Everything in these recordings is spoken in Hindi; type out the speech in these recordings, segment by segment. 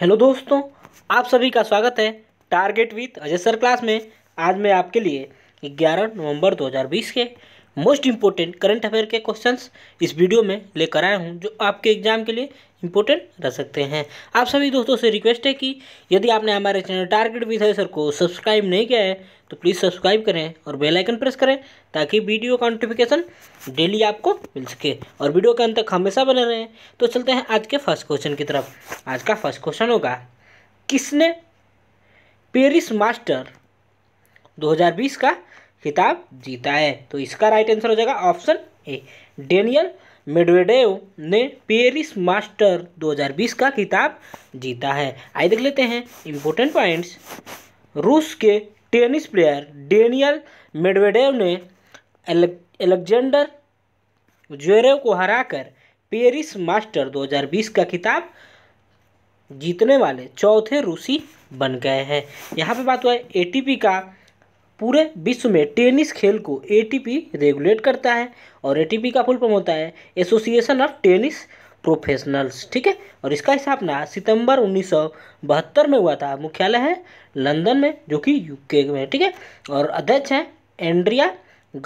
हेलो दोस्तों आप सभी का स्वागत है target with Ajay sir class में आज मैं आपके लिए 11 नवंबर 2020 के मोस्ट इम्पोर्टेंट करंट अफेयर के क्वेश्चंस इस वीडियो में लेकर आया हूं जो आपके एग्जाम के लिए इम्पोर्टेंट रह सकते हैं आप सभी दोस्तों से रिक्वेस्ट है कि यदि आपने हमारे चैनल टारगेट विद सर को सब्सक्राइब नहीं किया है तो प्लीज़ सब्सक्राइब करें और बेल आइकन प्रेस करें ताकि वीडियो का नोटिफिकेशन डेली आपको मिल सके और वीडियो के अंत तक हमेशा बने रहें तो चलते हैं आज के फर्स्ट क्वेश्चन की तरफ आज का फर्स्ट क्वेश्चन होगा किसने पेरिस मास्टर 2020 का खिताब जीता है तो इसका राइट आंसर हो जाएगा ऑप्शन ए डेनियल मेडवेडेव ने पेरिस मास्टर 2020 का खिताब जीता है आइए देख लेते हैं इम्पोर्टेंट पॉइंट्स रूस के टेनिस प्लेयर डेनियल मेडवेडेव ने एलेक्जेंडर ज्वेरेव को हराकर पेरिस मास्टर 2020 का खिताब जीतने वाले चौथे रूसी बन गए हैं यहाँ पे बात हुआ है एटीपी का पूरे विश्व में टेनिस खेल को एटीपी रेगुलेट करता है और एटीपी का फुल फॉर्म होता है एसोसिएशन ऑफ टेनिस प्रोफेशनल्स ठीक है और इसका स्थापना सितंबर उन्नीस में हुआ था मुख्यालय है लंदन में जो कि यूके में ठीक है और अध्यक्ष हैं एंड्रिया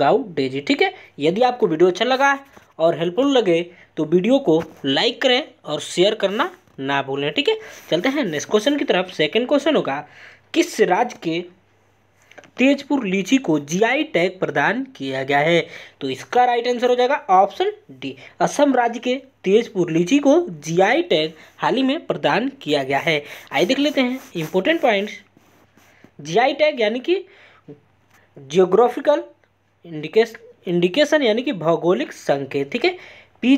गाउ डेजी ठीक है यदि आपको वीडियो अच्छा लगा और हेल्पफुल लगे तो वीडियो को लाइक करें और शेयर करना ना भूलें ठीक है चलते हैं नेक्स्ट क्वेश्चन की तरफ सेकंड क्वेश्चन होगा किस राज्य के तेजपुर लीची को जीआई टैग प्रदान किया गया है तो इसका राइट आंसर हो जाएगा ऑप्शन डी असम राज्य के तेजपुर लीची को जीआई टैग हाल ही में प्रदान किया गया है आइए देख लेते हैं इंपॉर्टेंट पॉइंट्स जीआई टैग यानी कि जियोग्राफिकल इंडिकेशन इंडिकेशन यानी कि भौगोलिक संकेत ठीक है पी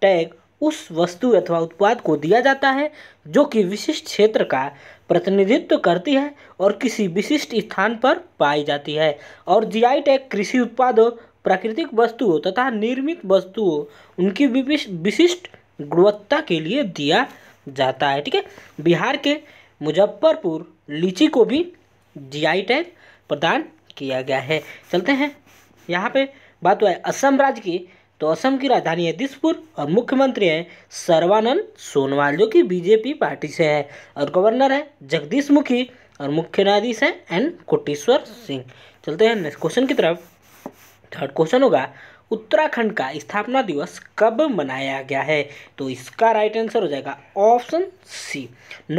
टैग उस वस्तु अथवा उत्पाद को दिया जाता है जो कि विशिष्ट क्षेत्र का प्रतिनिधित्व करती है और किसी विशिष्ट स्थान पर पाई जाती है और जीआई टैग कृषि उत्पादों प्राकृतिक वस्तुओं तथा निर्मित वस्तुओं उनकी विशिष्ट गुणवत्ता के लिए दिया जाता है ठीक है बिहार के मुजफ्फरपुर लीची को भी जीआई टैग प्रदान किया गया है चलते हैं यहाँ पे बात हुआ है असम राज्य की तो असम की राजधानी है दिसपुर और मुख्यमंत्री हैं सर्वानंद सोनवाल जो कि बीजेपी पार्टी से है और गवर्नर है जगदीश मुखी और मुख्य न्यायाधीश हैं एन कोटेश्वर सिंह चलते हैं नेक्स्ट क्वेश्चन की तरफ थर्ड क्वेश्चन होगा उत्तराखंड का स्थापना दिवस कब मनाया गया है तो इसका राइट आंसर हो जाएगा ऑप्शन सी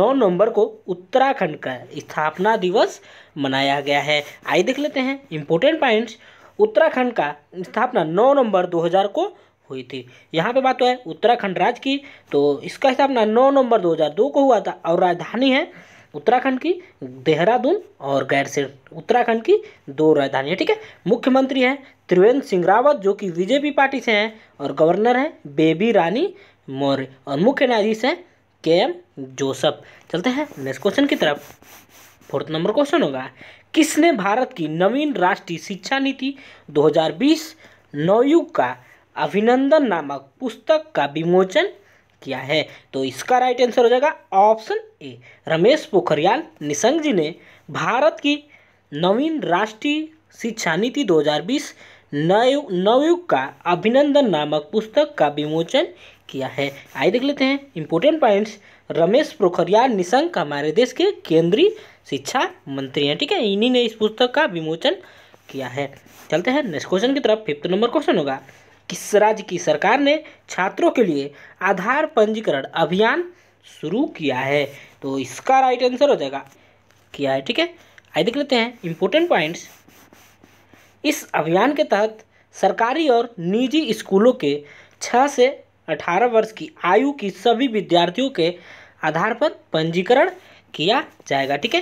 9 नवंबर को उत्तराखंड का स्थापना दिवस मनाया गया है आइए देख लेते हैं इंपॉर्टेंट पॉइंट्स उत्तराखंड का स्थापना 9 नवंबर 2000 को हुई थी यहाँ पे बात तो है उत्तराखंड राज्य की तो इसका स्थापना 9 नवंबर 2002 को हुआ था और राजधानी है उत्तराखंड की देहरादून और गैरसेठ उत्तराखंड की दो राजधानी है ठीक है मुख्यमंत्री हैं त्रिवेंद्र सिंह रावत जो कि बीजेपी पार्टी से हैं और गवर्नर हैं बेबी रानी मौर्य और मुख्य न्यायाधीश हैं के एम जोसफ चलते हैं नेक्स्ट क्वेश्चन की तरफ फोर्थ नंबर क्वेश्चन होगा किसने भारत की नवीन राष्ट्रीय शिक्षा नीति 2020 नवयुग का अभिनंदन नामक पुस्तक का विमोचन किया है तो इसका राइट आंसर हो जाएगा ऑप्शन ए रमेश पोखरियाल निशंक जी ने भारत की नवीन राष्ट्रीय शिक्षा नीति 2020 नव नवयुग का अभिनंदन नामक पुस्तक का विमोचन किया है आइए देख लेते हैं इंपॉर्टेंट पॉइंट्स रमेश पोखरियाल निशंक हमारे देश के केंद्रीय शिक्षा मंत्री हैं ठीक है इन्हीं ने इस पुस्तक का विमोचन किया है चलते हैं नेक्स्ट क्वेश्चन की तरफ फिफ्थ नंबर क्वेश्चन होगा किस राज्य की सरकार ने छात्रों के लिए आधार पंजीकरण अभियान शुरू किया है तो इसका राइट आंसर हो जाएगा किया है ठीक है आइए देख लेते हैं इंपॉर्टेंट पॉइंट्स इस अभियान के तहत सरकारी और निजी स्कूलों के छः से अठारह वर्ष की आयु की सभी विद्यार्थियों के आधार पर पंजीकरण किया जाएगा ठीक है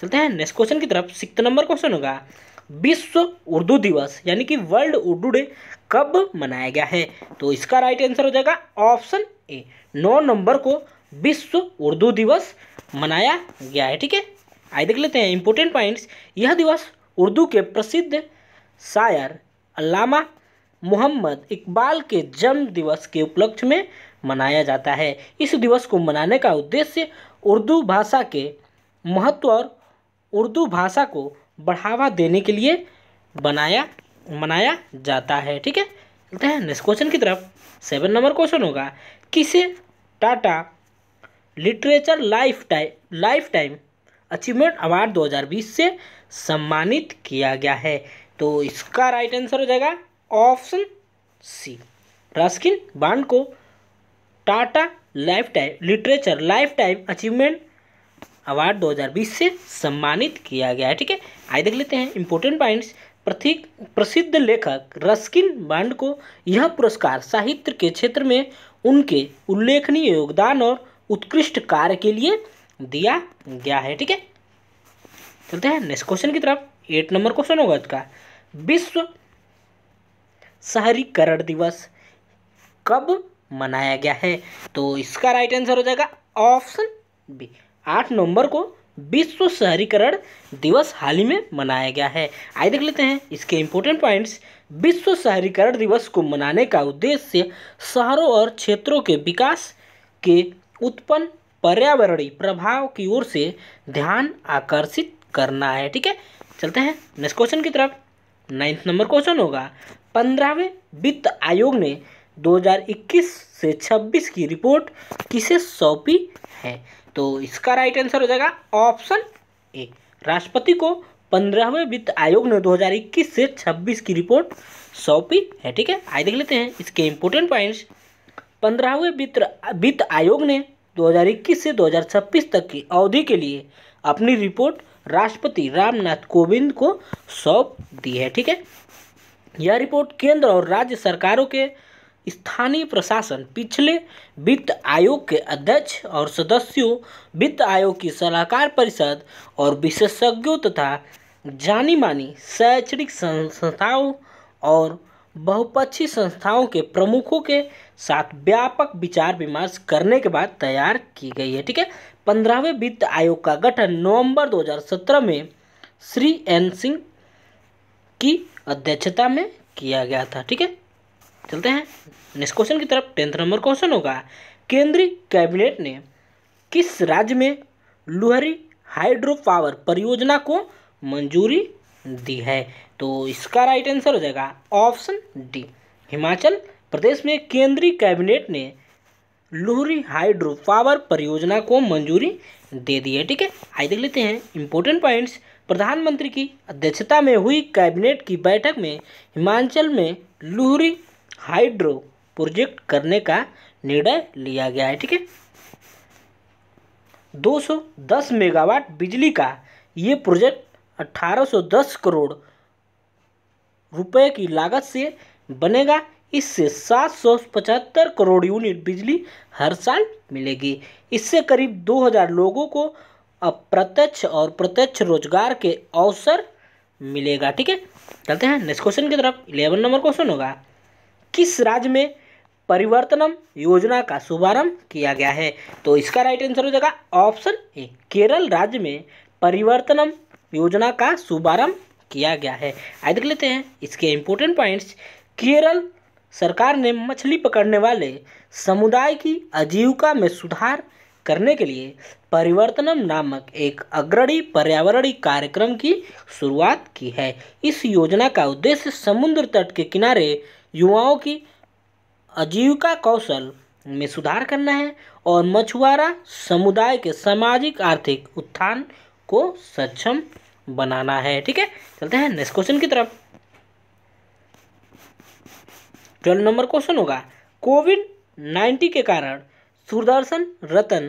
चलते हैं नेक्स्ट क्वेश्चन की तरफ सिक्स नंबर क्वेश्चन होगा विश्व उर्दू दिवस यानी कि वर्ल्ड उर्दू डे कब मनाया गया है तो इसका राइट आंसर हो जाएगा ऑप्शन ए नौ नंबर को विश्व उर्दू दिवस मनाया गया है ठीक है आइए देख लेते हैं इंपॉर्टेंट पॉइंट्स यह दिवस उर्दू के प्रसिद्ध शायर अलामा मोहम्मद इकबाल के जन्म दिवस के उपलक्ष्य में मनाया जाता है इस दिवस को मनाने का उद्देश्य उर्दू भाषा के महत्व और उर्दू भाषा को बढ़ावा देने के लिए बनाया मनाया जाता है ठीक है चलते हैं नेक्स्ट क्वेश्चन की तरफ सेवन नंबर क्वेश्चन होगा किसे Tata literature lifetime lifetime achievement award 2020 से सम्मानित किया गया है तो इसका राइट आंसर हो जाएगा ऑप्शन सी रस्किन बांड को Tata lifetime literature lifetime achievement award 2020 से सम्मानित किया गया है ठीक है आइए देख लेते हैं इंपॉर्टेंट पॉइंट्स प्रतीक प्रसिद्ध लेखक रस्किन बांड को यह पुरस्कार साहित्य के क्षेत्र में उनके उल्लेखनीय योगदान और उत्कृष्ट कार्य के लिए दिया गया है ठीक है चलते हैं नेक्स्ट क्वेश्चन की तरफ एट नंबर क्वेश्चन होगा इसका विश्व शहरीकरण दिवस कब मनाया गया है तो इसका राइट आंसर हो जाएगा ऑप्शन बी आठ नवंबर को विश्व शहरीकरण दिवस हाल ही में मनाया गया है आइए देख लेते हैं इसके इंपोर्टेंट पॉइंट्स विश्व शहरीकरण दिवस को मनाने का उद्देश्य शहरों और क्षेत्रों के विकास के उत्पन्न पर्यावरणीय प्रभाव की ओर से ध्यान आकर्षित करना है ठीक है चलते हैं नेक्स्ट क्वेश्चन की तरफ नाइन्थ नंबर क्वेश्चन होगा पंद्रहवें वित्त आयोग ने 2021 से 26 की रिपोर्ट किसे सौंपी है तो इसका राइट आंसर हो जाएगा ऑप्शन ए राष्ट्रपति को पंद्रहवें वित्त आयोग ने 2021 से 26 की रिपोर्ट सौंपी है ठीक है आइए देख लेते हैं इसके इम्पोर्टेंट पॉइंट्स पंद्रहवें वित्त वित्त आयोग ने 2021 से 2026 तक की अवधि के लिए अपनी रिपोर्ट राष्ट्रपति रामनाथ कोविंद को सौंप दी है ठीक है यह रिपोर्ट केंद्र और राज्य सरकारों के स्थानीय प्रशासन पिछले वित्त आयोग के अध्यक्ष और सदस्यों वित्त आयोग की सलाहकार परिषद और विशेषज्ञों तथा जानी मानी शैक्षणिक संस्थाओं और बहुपक्षी संस्थाओं के प्रमुखों के साथ व्यापक विचार विमर्श करने के बाद तैयार की गई है ठीक है पंद्रहवें वित्त आयोग का गठन नवंबर 2017 में श्री एन सिंह की अध्यक्षता में किया गया था ठीक है चलते हैं नेक्स्ट क्वेश्चन की तरफ टेंथ नंबर क्वेश्चन होगा केंद्रीय कैबिनेट ने किस राज्य में लुहरी हाइड्रो पावर परियोजना को मंजूरी दी है तो इसका राइट आंसर हो जाएगा ऑप्शन डी हिमाचल प्रदेश में केंद्रीय कैबिनेट ने लुहरी हाइड्रो पावर परियोजना को मंजूरी दे दी है ठीक है आइए देख लेते हैं इंपॉर्टेंट पॉइंट्स प्रधानमंत्री की अध्यक्षता में हुई कैबिनेट की बैठक में हिमाचल में लुहरी हाइड्रो प्रोजेक्ट करने का निर्णय लिया गया है ठीक है 210 मेगावाट बिजली का ये प्रोजेक्ट 1810 करोड़ रुपए की लागत से बनेगा इससे सात सौ पचहत्तर करोड़ यूनिट बिजली हर साल मिलेगी इससे करीब 2000 लोगों को अप्रत्यक्ष और प्रत्यक्ष रोजगार के अवसर मिलेगा ठीक है चलते हैं नेक्स्ट क्वेश्चन की तरफ इलेवन नंबर क्वेश्चन होगा किस राज्य में परिवर्तनम योजना का शुभारंभ किया गया है तो इसका राइट आंसर हो जाएगा ऑप्शन ए केरल राज्य में परिवर्तनम योजना का शुभारंभ किया गया है आइए देख लेते हैं इसके इंपोर्टेंट पॉइंट्स केरल सरकार ने मछली पकड़ने वाले समुदाय की आजीविका में सुधार करने के लिए परिवर्तनम नामक एक अग्रणी पर्यावरणीय कार्यक्रम की शुरुआत की है इस योजना का उद्देश्य समुद्र तट के किनारे युवाओं की आजीविका कौशल में सुधार करना है और मछुआरा समुदाय के सामाजिक आर्थिक उत्थान को सक्षम बनाना है ठीक है चलते हैं नेक्स्ट क्वेश्चन की तरफ ट्वेल्व नंबर क्वेश्चन होगा कोविड नाइन्टी के कारण सुदर्शन रतन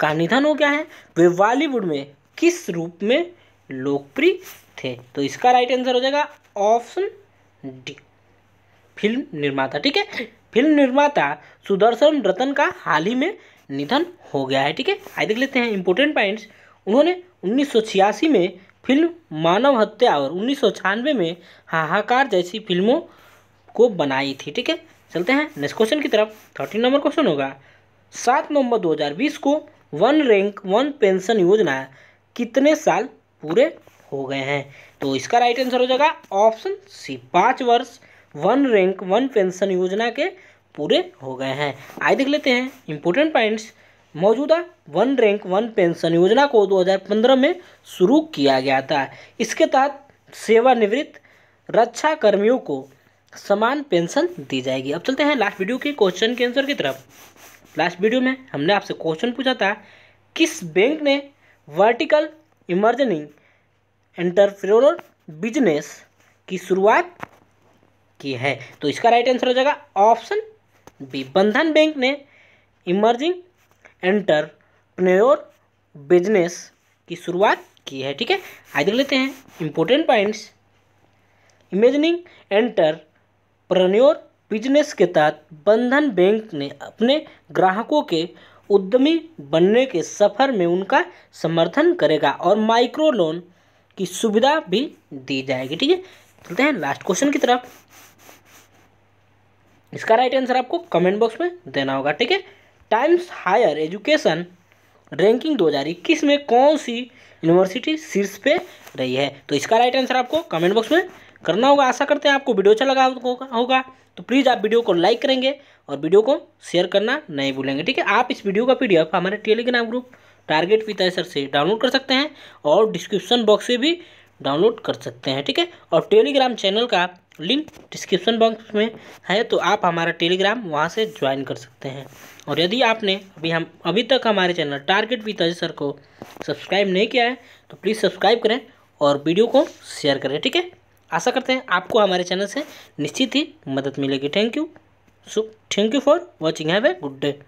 का निधन हो गया है वे बॉलीवुड में किस रूप में लोकप्रिय थे तो इसका राइट आंसर हो जाएगा ऑप्शन डी फिल्म निर्माता ठीक है फिल्म निर्माता सुदर्शन रतन का हाल ही में निधन हो गया है ठीक है आइए देख लेते हैं इंपॉर्टेंट पॉइंट्स उन्होंने उन्नीस में फिल्म मानव हत्या और उन्नीस में हाहाकार जैसी फिल्मों को बनाई थी ठीक है चलते हैं नेक्स्ट क्वेश्चन की तरफ थर्टीन नंबर क्वेश्चन होगा सात नवंबर 2020 को वन रैंक वन पेंशन योजना कितने साल पूरे हो गए हैं तो इसका राइट आंसर हो जाएगा ऑप्शन सी पाँच वर्ष वन रैंक वन पेंशन योजना के पूरे हो गए हैं आइए देख लेते हैं इंपॉर्टेंट पॉइंट्स मौजूदा वन रैंक वन पेंशन योजना को 2015 में शुरू किया गया था इसके तहत सेवानिवृत्त रक्षा कर्मियों को समान पेंशन दी जाएगी अब चलते हैं लास्ट वीडियो के क्वेश्चन के आंसर की तरफ लास्ट वीडियो में हमने आपसे क्वेश्चन पूछा था किस बैंक ने वर्टिकल इमर्जनिंग एंटरप्रोर बिजनेस की शुरुआत की है तो इसका राइट आंसर हो जाएगा ऑप्शन बी बंधन बैंक ने इमर्जिंग एंटरप्रेन्योर बिजनेस की शुरुआत की है ठीक है आइए देख लेते हैं important points emerging entrepreneur business के तहत बंधन बैंक ने अपने ग्राहकों के उद्यमी बनने के सफर में उनका समर्थन करेगा और माइक्रो लोन की सुविधा भी दी जाएगी ठीक है चलते हैं लास्ट क्वेश्चन की तरफ इसका राइट आंसर आपको कमेंट बॉक्स में देना होगा ठीक है टाइम्स हायर एजुकेशन रैंकिंग 2021 में कौन सी यूनिवर्सिटी शीर्ष पे रही है तो इसका राइट आंसर आपको कमेंट बॉक्स में करना होगा आशा करते हैं आपको वीडियो अच्छा लगा होगा तो प्लीज़ आप वीडियो को लाइक करेंगे और वीडियो को शेयर करना नहीं भूलेंगे ठीक है आप इस वीडियो का पी हमारे टेलीग्राम ग्रुप टारगेट विद आयसर से डाउनलोड कर सकते हैं और डिस्क्रिप्शन बॉक्स से भी डाउनलोड कर सकते हैं ठीक है और टेलीग्राम चैनल का लिंक डिस्क्रिप्शन बॉक्स में है तो आप हमारा टेलीग्राम वहाँ से ज्वाइन कर सकते हैं और यदि आपने अभी हम अभी तक हमारे चैनल टारगेट विद सर को सब्सक्राइब नहीं किया है तो प्लीज़ सब्सक्राइब करें और वीडियो को शेयर करें ठीक है आशा करते हैं आपको हमारे चैनल से निश्चित ही मदद मिलेगी thank you so thank you for watching have a good day